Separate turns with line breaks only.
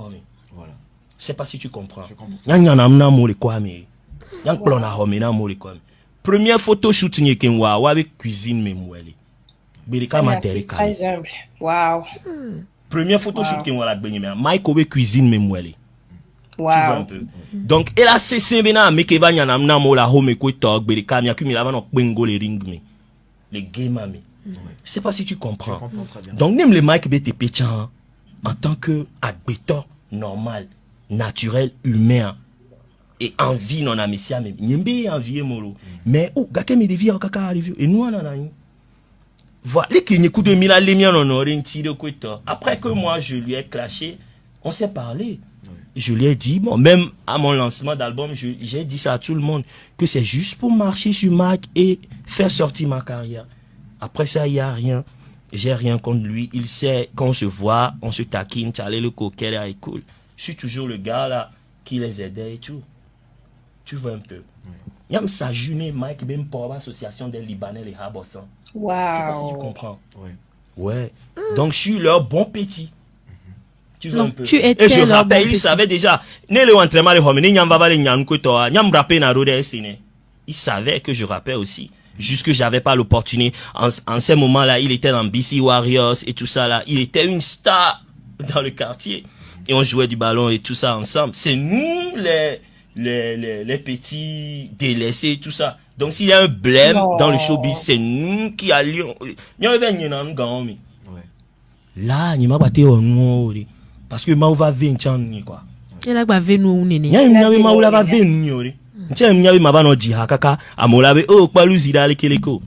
Kwame. Voilà. c'est pas si tu comprends. n'a Je comprends. Première photo shoot ni kenwa avec cuisine memwele. Belika materika. Très humble. Wow. Première photo shoot kenwa la benye Mike obe cuisine memwele. Wow. Tu vois un peu. Donc elle a cessé bena me keva nyana mna mo la home ko talk belika mi akumi la vano kwengo le ring me. Le game ami. c'est pas si tu comprends. Donc n'aime le Mike be te péchant en tant que habitant normal, naturel, humain. Et en envie non amesia mais nyembe envie molo. Mais ou oh, gake me devia kaka arrive et nous on en a une. Voilà, les qui coup de mille à l'émien on aurait une tire Après que moi je lui ai clashé, on s'est parlé. Je lui ai dit, bon, même à mon lancement d'album, j'ai dit ça à tout le monde, que c'est juste pour marcher sur Mac et faire sortir ma carrière. Après ça, il n'y a rien. J'ai rien contre lui. Il sait qu'on se voit, on se taquine, allais le cocker là, cool. Je suis toujours le gars là qui les aidait et tout. Tu vois un peu. Il y a sa Mike, même pour l'association des Libanais, les Habossans. Wow. C'est pas si tu comprends. Ouais. ouais. Donc, je suis leur bon petit. Mhm. Tu vois un peu. et je rappelle, il savait déjà. E. Il savait que je rappelle aussi jusque j'avais pas l'opportunité. En, ce ces moments-là, il était dans BC Warriors et tout ça là. Il était une star dans le quartier. Et on jouait du ballon et tout ça ensemble. C'est nous les, les, petits délaissés et tout ça. Donc s'il y a un blême dans le showbiz, c'est nous qui allions. Là, il m'a battu au Parce que Maouva va quoi. ans pas nche mnyabi mabano jiha kaka amulabe o oh, kwaluzi dalikileko